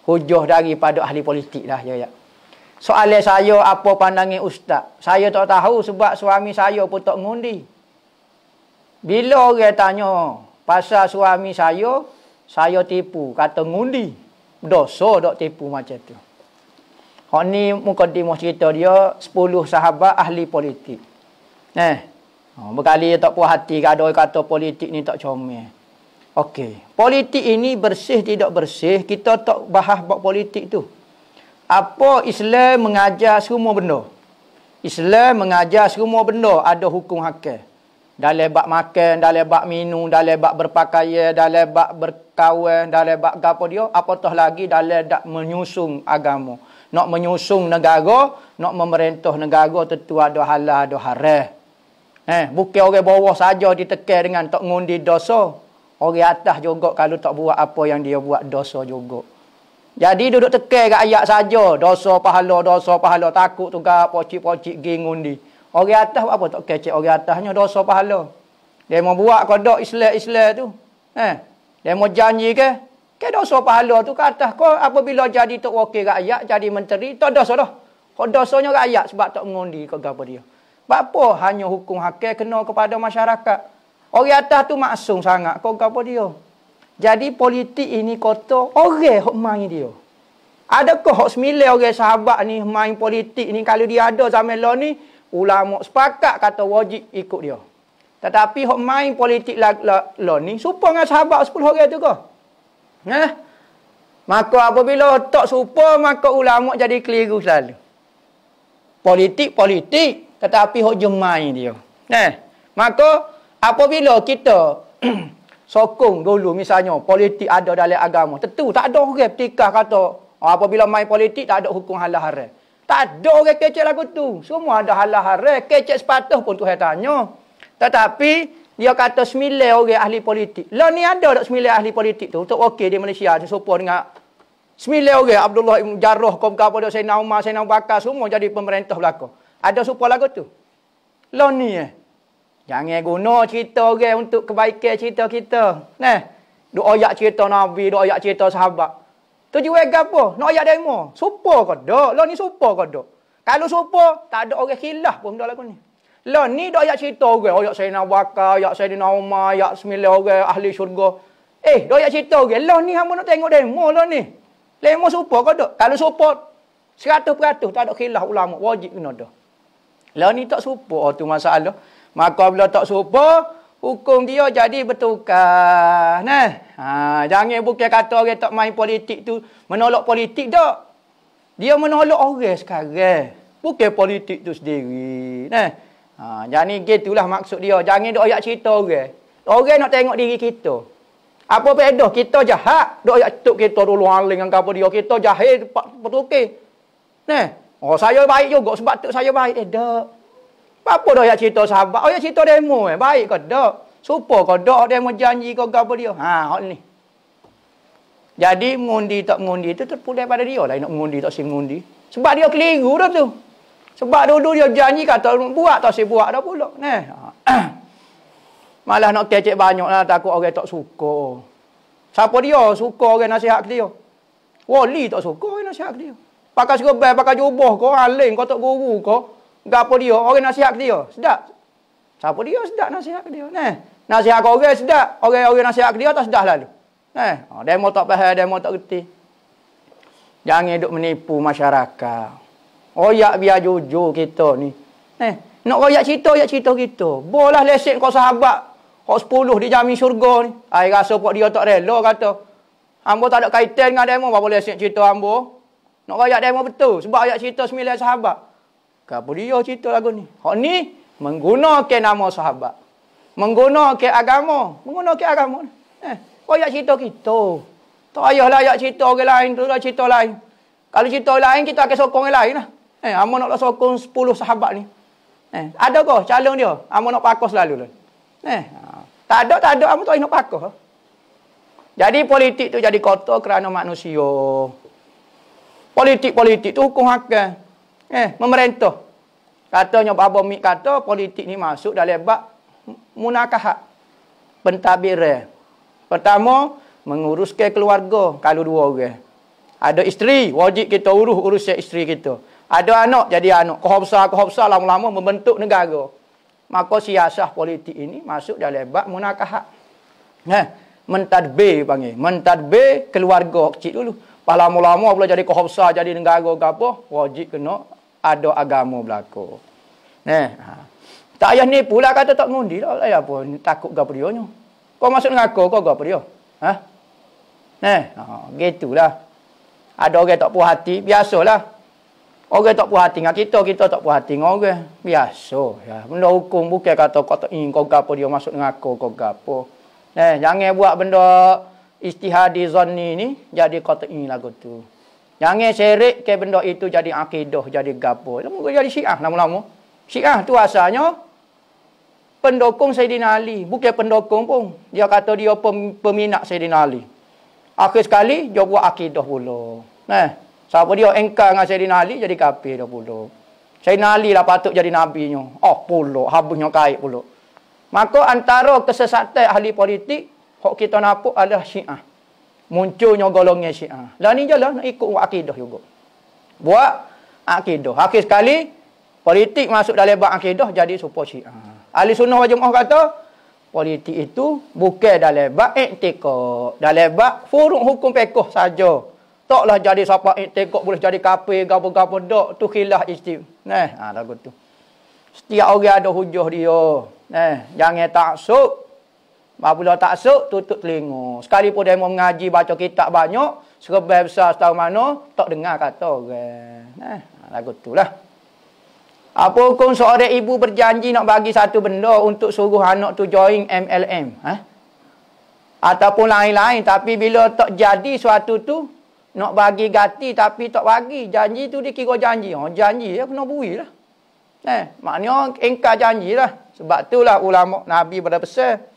Hujuh daripada ahli politik lah. Ya, ya. Soalan saya apa pandangan ustaz? Saya tak tahu sebab suami saya pun tak mengundi. Bila orang tanya pasal suami saya, saya tipu. Kata mengundi. Dosa tak tipu macam tu. Hak ni muka dimuh cerita dia 10 sahabat ahli politik. Eh. Oh, berkali tak puas hati kadang kata politik ni tak comel. Okey, politik ini bersih tidak bersih, kita tak bahas bab politik tu. Apa Islam mengajar semua benda? Islam mengajar semua benda ada hukum hakam. Dalam bab makan, dalam bab minum, dalam bab berpakaian, dalam bab berkawan, dalam bab gapo dia, apatah lagi dalam dak menyusung agama. Nak menyusung negara, nak memerintah negara tentu ada halal, ada haram. Eh, bukan orang bawah saja ditekan dengan tak ngundi dosa. Orang atas juga kalau tak buat apa yang dia buat dosa juga. Jadi duduk tekan kat ayat saja. Dosa pahala, dosa pahala. Takut tu gak pocik-pocik geng ngundi. Orang atas apa tak kecek orang atasnya dosa pahala. Dia mau buat kodok islah-islah tu. Eh, dia mau janji ke? Ke dosa pahala tu ke atas kau apabila jadi tok wakil rakyat, jadi menteri, tak dosa dah. Kau dosanya rakyat sebab tak mengundi kau gapa dia. Sebab apa? Hanya hukum hakil kena kepada masyarakat. Orang atas tu maksum sangat. Kau apa dia? Jadi politik ini kotor. Orang yang main dia. Adakah hak semilai orang sahabat ni main politik ni kalau dia ada zaman law ni ulama sepakat kata wajib ikut dia. Tetapi hak main politik law la, la, ni serupa dengan sahabat 10 orang tu ke? Eh? Maka apabila tak serupa maka ulama jadi keliru selalu. Politik politik tetapi hok jemai dia. Eh, maka apabila kita [CLEARS THROAT] sokong dulu misalnya politik ada dalam agama, tentu tak ada orang ketika kata oh, apabila main politik tak ada hukum halal haram. Tak ada orang kecek lagu tu. Semua ada halal haram, kecek sepatah pun Tuhan tanya. Tetapi dia kata sembilan orang ahli politik. Lah ni ada dak sembilan ahli politik tu untuk okey di Malaysia tu serupa dengan sembilan Abdullah Ibn Jarrah kau apa dia Sayyidina Umar, Sayyidina Bakar semua jadi pemerintah belaka. Ada supa lagu tu. Lah ni eh. Jangan guna cerita orang okay, untuk kebaikan cerita kita. Nah. Eh, duk ayat cerita Nabi, duk ayat cerita sahabat. Tujuh orang apa? Nak ayat demo. Supa ke tak? Lah ni supa ke tak? Kalau supa, tak ada orang khilaf pun benda lagu ni. Lah ni duk ayat cerita orang. Okay. Ayat Sayyidina Bakar, ayat Sayyidina Umar, ayat sembilan orang, okay, ahli syurga. Eh, duk ayat cerita orang. Okay. Lah ni hamba nak tengok demo lah ni. Lemo supa ke tak? Kalau supa, seratus peratus tak ada khilaf ulama. Wajib kena dah. Lah ni tak serupa oh, tu masalah. Maka bila tak serupa, hukum dia jadi bertukar. Nah. Ha, jangan bukan kata orang tak main politik tu menolak politik tak. Dia menolak orang sekarang. Bukan politik tu sendiri. Nah. Ha, jadi gitulah maksud dia. Jangan dok ayat cerita orang. Orang nak tengok diri kita. Apa pedoh kita jahat. Dok ayat tutup kita dulu aling dengan kapal dia. Kita jahil betul ke? Nah. Oh, saya baik juga sebab tu saya baik. Eh, tak. Apa dah yang cerita sahabat? Oh, yang cerita demo eh. Baik ke tak? Supa ke tak demo janji ke apa dia? Ha, hal ni. Jadi, mengundi tak mengundi itu terpulih pada dia lah. Nak mengundi tak si mengundi. Sebab dia keliru dah tu. Sebab dulu dia janji kata buat tak si buat dah pula. Nah. [CLEARS THROAT] Malah nak kecek banyak lah. Takut orang tak suka. Siapa dia suka orang nasihat dia? Wali tak suka orang nasihat dia pakai serban, pakai jubah kau, aling, kau tak guru kau. Gapo dia? Orang nasihat dia. Sedap. Siapa dia sedap nasihat dia? Nah. Nasihat kau orang sedap. Orang-orang nasihat dia tak sedap lalu. Nah. Oh, demo tak faham, demo tak reti. Jangan duk menipu masyarakat. Royak biar jujur kita ni. Nah. Nak royak cerita, royak cerita kita. Bolah lesen kau sahabat. Kau sepuluh dijamin syurga ni. Saya rasa pak dia tak rela kata. Ambo tak ada kaitan dengan demo. Bapak lesen cerita Ambo. Nak rayak demo betul sebab ayat cerita sembilan sahabat. Kenapa dia cerita lagu ni? Hak ni menggunakan nama sahabat. Menggunakan agama, menggunakan agama. Eh, ayat cerita kita. Tak payahlah ayat cerita orang lain, tu lah cerita lain. Kalau cerita orang lain kita akan sokong orang lain lah. Eh, amo nak sokong 10 sahabat ni. Eh, ada ke calon dia? Amo nak pakos selalu lah. Eh, tak ada, tak ada. Amo tak nak pakos. Jadi politik tu jadi kotor kerana manusia. Politik-politik tu hukum hakam. Eh, memerintah. Katanya Abang Mik kata politik ni masuk dalam bab munakahat. Pentadbiran. Pertama, menguruskan keluarga kalau dua orang. Ada isteri, wajib kita urus urus isteri kita. Ada anak jadi anak. Kehobsa kehobsa lama-lama membentuk negara. Maka siasah politik ini masuk dalam bab munakahat. Eh, mentadbir panggil. Mentadbir keluarga kecil dulu. Palama-lama pula jadi kohopsa, jadi negara ke apa, wajib kena ada agama berlaku. Neh ha. Tak payah ni pula kata tak ngundi lah. Tak lah apa, takut gapo dia ni. Kau masuk dengan aku, kau ke apa dia? Ha? Eh, ha, gitulah. Ada orang tak puas hati, biasalah. Orang tak puas hati dengan kita, kita tak puas hati dengan orang. Biasa. Ya. Benda hukum bukan kata kau tak ingin kau ke dia masuk dengan aku, kau ke apa. jangan buat benda istihadi zanni ni jadi qat'i lagu tu. Jangan syirik ke benda itu jadi akidah, jadi gapo. Lama jadi syiah lama-lama. Syiah tu asalnya pendukung Sayyidina Ali, bukan pendukung pun. Dia kata dia peminat Sayyidina Ali. Akhir sekali dia buat akidah pula. Nah, siapa dia engkar dengan Sayyidina Ali jadi kafir dia pula. Sayyidina Ali lah patut jadi nabinya. Oh, pula habisnya kait pula. Maka antara kesesatan ahli politik Hak kita nampak adalah syiah. Munculnya golongnya syiah. Dan lah ni je lah nak ikut akidah juga. Buat akidah. Akhir sekali, politik masuk dalam bab akidah jadi super syiah. Ahli sunnah wa jemaah kata, politik itu bukan dalam bab iktikot. Dalam bab furuk hukum pekoh saja. Taklah jadi siapa iktikot boleh jadi kapi, gapa-gapa dok, tu khilah istim. Nah, ha, lagu tu. Setiap orang ada hujah dia. Nah, jangan taksub. Apabila tak sok, tutup telinga. pun dia mau mengaji, baca kitab banyak, serbaik besar setahun mana, tak dengar kata orang. Eh, lagu tu lah. Apa hukum seorang ibu berjanji nak bagi satu benda untuk suruh anak tu join MLM? Eh? Ha? Ataupun lain-lain. Tapi bila tak jadi suatu tu, nak bagi ganti tapi tak bagi. Janji tu dikira janji. Oh, janji ya, kena bui lah. Nah, eh, maknanya engkau janji lah. Sebab tu lah ulama Nabi besar.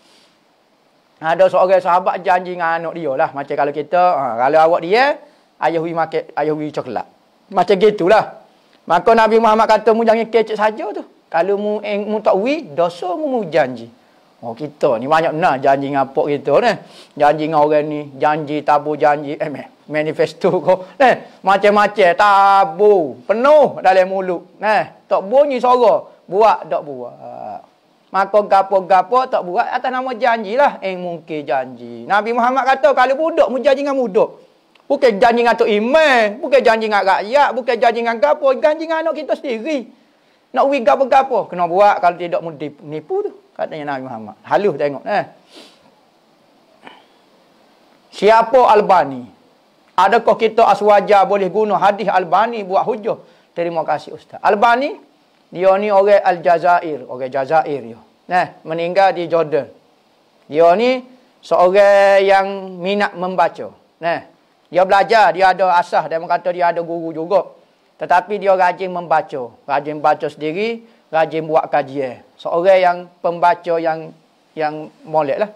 Ada seorang sahabat janji dengan anak dia lah. Macam kalau kita, ha, kalau awak dia, ayah we makan ayah we coklat. Macam gitulah. Maka Nabi Muhammad kata mu jangan kecek saja tu. Kalau mu eh, mu tak we, dosa mu, mu janji. Oh kita ni banyak nak janji dengan pok kita ni. Janji dengan orang ni, janji tabu janji eh meh. manifesto ko. Eh, macam-macam tabu penuh dalam mulut. Nah, eh, tak bunyi suara, buat tak buat. Maka gapo-gapo tak buat atas nama lah, Eh mungkin janji. Nabi Muhammad kata kalau budak mu janji dengan budak. Bukan janji dengan tu iman, bukan janji dengan rakyat, bukan janji dengan gapo, janji dengan anak kita sendiri. Nak wi gapo-gapo kena buat kalau tidak mu nipu tu. Katanya Nabi Muhammad. Haluh tengok eh. Siapa Albani? Adakah kita aswaja boleh guna hadis Albani buat hujah? Terima kasih Ustaz. Albani, dia ni orang Al-Jazair, orang Jazair dia. Nah, meninggal di Jordan. Dia ni seorang yang minat membaca. Nah, dia belajar, dia ada asah dan kata dia ada guru juga. Tetapi dia rajin membaca, rajin membaca sendiri, rajin buat kajian. Seorang yang pembaca yang yang molek lah.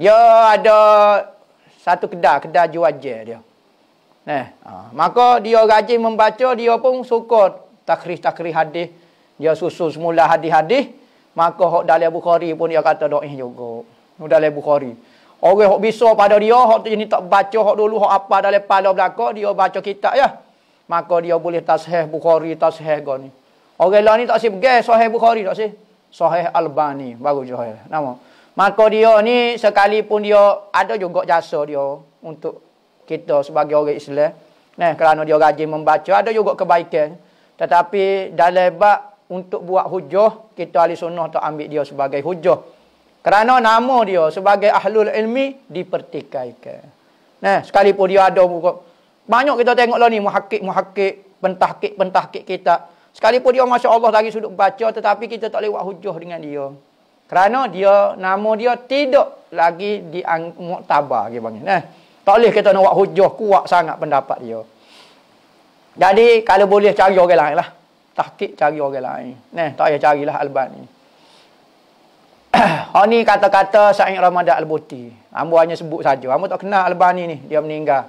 Dia ada satu kedai, kedai jual je dia. Nah, ha, maka dia rajin membaca, dia pun suka takrif-takrif hadis dia susun semula hadis-hadis maka hok dalil bukhari pun dia kata doih juga nu dalil bukhari orang hok bisa pada dia hok jenis tak baca hok dulu hok apa dalil pala belaka dia baca kitab ya maka dia boleh tasheh bukhari tasheh go ni orang lain ni tak sibuk gay sahih bukhari tak sih sahih albani baru je nama maka dia ni sekalipun dia ada juga jasa dia untuk kita sebagai orang Islam. Nah, kerana dia rajin membaca ada juga kebaikan. Tetapi dalam untuk buat hujah kita ahli sunnah tak ambil dia sebagai hujah kerana nama dia sebagai ahlul ilmi dipertikaikan nah sekalipun dia ada buku banyak kita tengok tengoklah ni muhakik, muhakik, pentahkik pentahkik kita sekalipun dia masya-Allah lagi sudut baca tetapi kita tak lewat hujah dengan dia kerana dia nama dia tidak lagi di muktabar dia panggil nah tak boleh kita nak buat hujah kuat sangat pendapat dia jadi kalau boleh cari orang lain lah tahqiq cari orang lain. Neh, tak payah carilah Alban ni. [COUGHS] Hak ni kata-kata Said Ramadan Al-Buti. Ambo hanya sebut saja. Ambo tak kenal Alban ni Dia meninggal.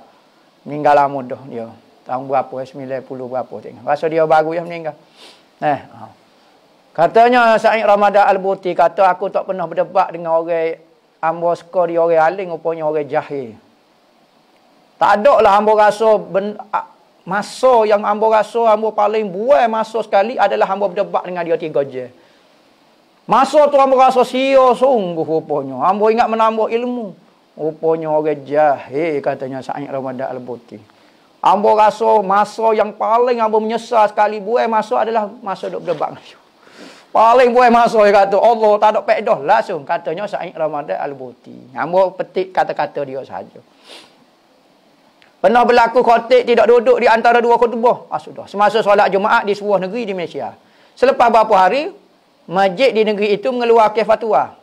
Meninggal lama dah dia. Tahun berapa? 90 berapa tengok. Rasa dia baru yang meninggal. Neh. Ha. Katanya Said Ramadan Al-Buti kata aku tak pernah berdebat dengan orang ambo suka dia orang aling rupanya orang jahil. Tak ada lah ambo rasa ben, Masa yang hamba rasa hamba paling buai masa sekali adalah hamba berdebat dengan dia tiga je. Masa tu hamba rasa sia sungguh rupanya. Hamba ingat menambah ilmu. Rupanya orang jahil katanya Sa'id Ramadan Al-Buti. Hamba rasa masa yang paling hamba menyesal sekali buai masa adalah masa duduk berdebat dengan dia. Paling buai masa dia kata Allah tak ada pekdoh langsung katanya Sa'id Ramadan Al-Buti. Hamba petik kata-kata dia saja. Pernah berlaku khotik tidak duduk di antara dua khutbah. Ah sudah. Semasa solat Jumaat di sebuah negeri di Malaysia. Selepas beberapa hari, masjid di negeri itu mengeluarkan fatwa.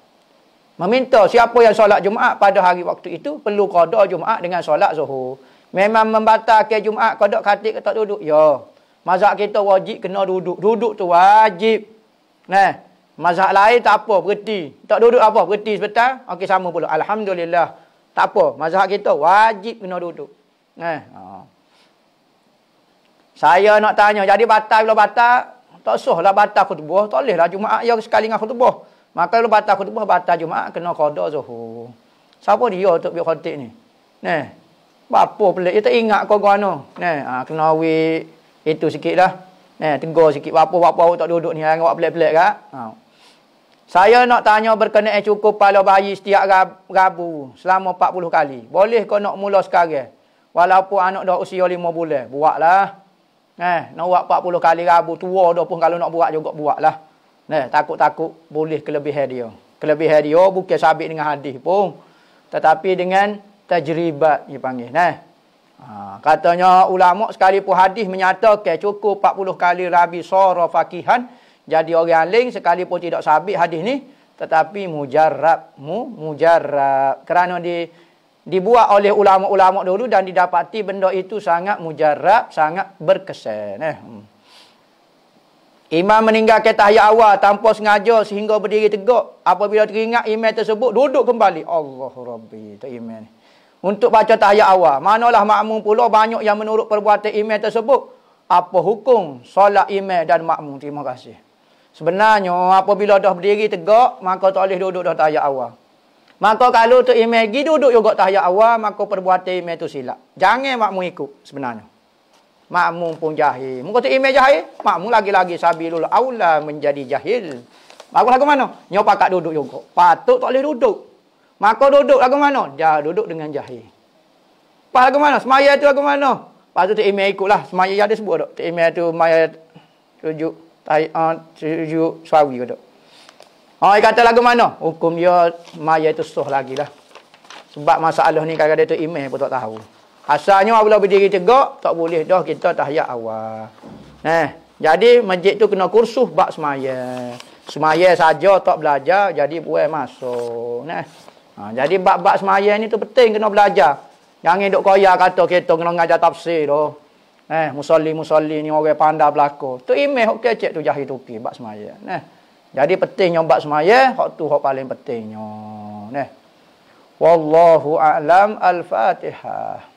Meminta siapa yang solat Jumaat pada hari waktu itu perlu qada Jumaat dengan solat Zuhur. Memang membatalkan Jumaat qada khatib ke tak duduk? Ya. Mazhab kita wajib kena duduk. Duduk tu wajib. Nah, mazhab lain tak apa, berhenti. Tak duduk apa, berhenti sebentar. Okey sama pula. Alhamdulillah. Tak apa, mazhab kita wajib kena duduk. Eh. Ha. Saya nak tanya, jadi batal bila batal? Tak usah lah batal khutbah, tak boleh lah Jumaat ya sekali dengan khutbah. Maka kalau batal khutbah, batal Jumaat kena kodok zuhur. Siapa dia untuk biar khutik ni? Nih. Bapa pelik, dia tak ingat kau kau Nih, ha, kena wik. Itu sikit lah. Nih, tegur sikit. Bapa-bapa awak tak duduk ni, jangan awak pelik-pelik kat. Ha. Saya nak tanya berkenaan cukup pala bayi setiap rabu selama 40 kali. Boleh kau nak mula sekarang? Walaupun anak dah usia lima bulan. Buatlah. Eh, nak buat empat puluh kali rabu. Tua dah pun kalau nak buat juga buatlah. Eh, takut-takut boleh kelebihan dia. Kelebihan dia bukan sabit dengan hadis pun. Tetapi dengan tajribat dia panggil. Eh. Ha, katanya ulama sekalipun hadis menyatakan cukup empat puluh kali rabi sorah fakihan. Jadi orang aling sekalipun tidak sabit hadis ni. Tetapi mujarab. Mu, mujarab. Kerana di dibuat oleh ulama-ulama dulu dan didapati benda itu sangat mujarab, sangat berkesan. Eh. Hmm. Imam meninggalkan tahiyat awal tanpa sengaja sehingga berdiri tegak. Apabila teringat imam tersebut, duduk kembali. Allah Rabbi, itu imam ni. Untuk baca tahiyat awal. Manalah makmum pula banyak yang menurut perbuatan imam tersebut. Apa hukum solat imam dan makmum? Terima kasih. Sebenarnya, apabila dah berdiri tegak, maka tak boleh duduk dah tahiyat awal. Maka kalau tu imam pergi duduk juga tahiyat awal, maka perbuatan ime tu silap. Jangan makmu ikut sebenarnya. Makmu pun jahil. Muka tu ime jahil, makmu lagi-lagi sabilul aula menjadi jahil. Aku lagu mana? Nyopak kat duduk juga. Patut tak boleh duduk. Maka duduk lagu mana? Dia duduk dengan jahil. Pas lagu mana? Semaya tu lagu mana? Lepas tu ime ikut lah. Semaya dia sebut tak? Tima tu Maya tujuh. Tahi, uh, eh, tujuh suawi ke tak? Oh, kata lagu mana? Hukum dia maya itu soh lagi lah. Sebab masalah ni kadang-kadang tu imeh pun tak tahu. Asalnya Allah berdiri tegak, tak boleh dah kita tahiyat awal. Eh, jadi masjid tu kena kursus bak semaya. Semaya saja tak belajar jadi buai masuk. Nah. Eh, ha, jadi bab-bab semaya ni tu penting kena belajar. Jangan duk koyak kata kita kena ngajar tafsir tu. Eh, musolli musolli ni orang pandai belako. Tu imeh okey cek tu jahit tu bab semaya. Nah. Eh. Jadi pentingnya bab semaya, hak tu hak paling pentingnya. Neh. Wallahu a'lam al-Fatihah.